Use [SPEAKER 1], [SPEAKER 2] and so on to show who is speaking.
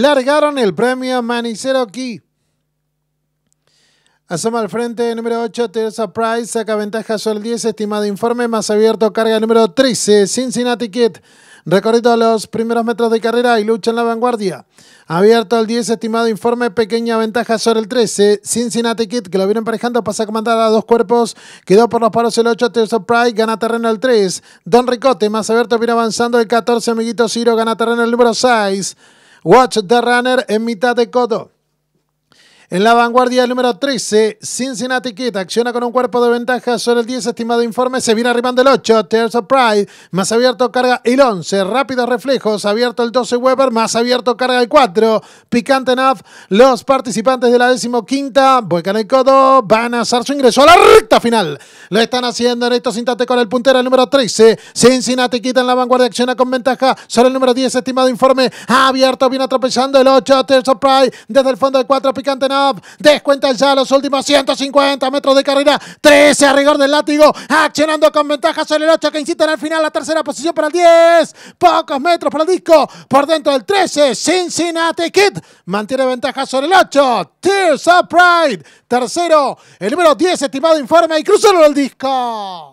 [SPEAKER 1] largaron el premio Manicero Key. Asoma al frente, número 8, Teresa Price, saca ventaja sobre el 10, estimado informe, más abierto, carga número 13, Cincinnati Kid. Recorrido los primeros metros de carrera y lucha en la vanguardia. Abierto el 10, estimado informe, pequeña ventaja sobre el 13. Cincinnati Kid, que lo viene emparejando, pasa a comandar a dos cuerpos. Quedó por los paros el 8, Teresa Price, gana terreno el 3. Don Ricote, más abierto, viene avanzando el 14, amiguito Ciro, gana terreno el número 6. Watch the Runner en mitad de codo. En la vanguardia, el número 13, Cincinnati quita, acciona con un cuerpo de ventaja sobre el 10, estimado informe. Se viene arribando el 8, Tears of Pride, más abierto carga el 11, rápidos reflejos, abierto el 12, Weber, más abierto carga el 4, picante enough. Los participantes de la decimoquinta, vuelcan el codo, van a hacer su ingreso a la recta final. Lo están haciendo en estos instantes con el puntero, el número 13, Cincinnati quita en la vanguardia, acciona con ventaja sobre el número 10, estimado informe. Abierto, viene atropellando el 8, Tears of Pride, desde el fondo del 4, picante enough descuenta ya los últimos 150 metros de carrera. 13 a rigor del látigo. Accionando con ventaja sobre el 8 que incita en el final. La tercera posición para el 10. Pocos metros para el disco. Por dentro del 13. Cincinnati Kid mantiene ventaja sobre el 8. Tears of Pride. Tercero. El número 10, estimado informe. Y cruzaron el disco.